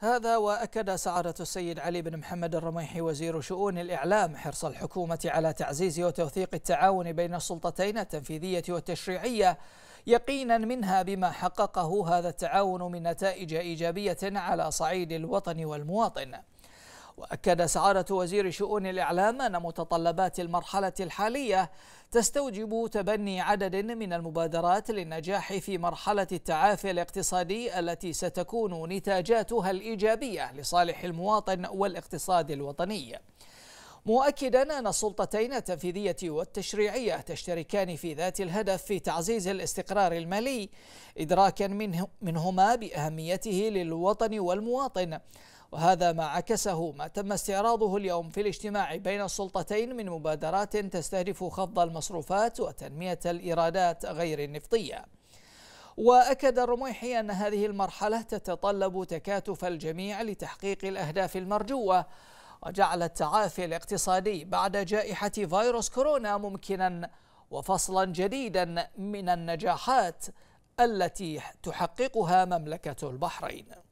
هذا وأكد سعادة السيد علي بن محمد الرميحي وزير شؤون الإعلام حرص الحكومة على تعزيز وتوثيق التعاون بين السلطتين التنفيذية والتشريعية يقينا منها بما حققه هذا التعاون من نتائج إيجابية على صعيد الوطن والمواطن وأكد سعادة وزير شؤون الإعلام أن متطلبات المرحلة الحالية تستوجب تبني عدد من المبادرات للنجاح في مرحلة التعافي الاقتصادي التي ستكون نتاجاتها الإيجابية لصالح المواطن والاقتصاد الوطني مؤكدا أن السلطتين التنفيذية والتشريعية تشتركان في ذات الهدف في تعزيز الاستقرار المالي إدراكا منه منهما بأهميته للوطن والمواطن وهذا ما عكسه ما تم استعراضه اليوم في الاجتماع بين السلطتين من مبادرات تستهدف خفض المصروفات وتنمية الإيرادات غير النفطية وأكد الرميحي أن هذه المرحلة تتطلب تكاتف الجميع لتحقيق الأهداف المرجوة وجعل التعافي الاقتصادي بعد جائحة فيروس كورونا ممكنا وفصلا جديدا من النجاحات التي تحققها مملكة البحرين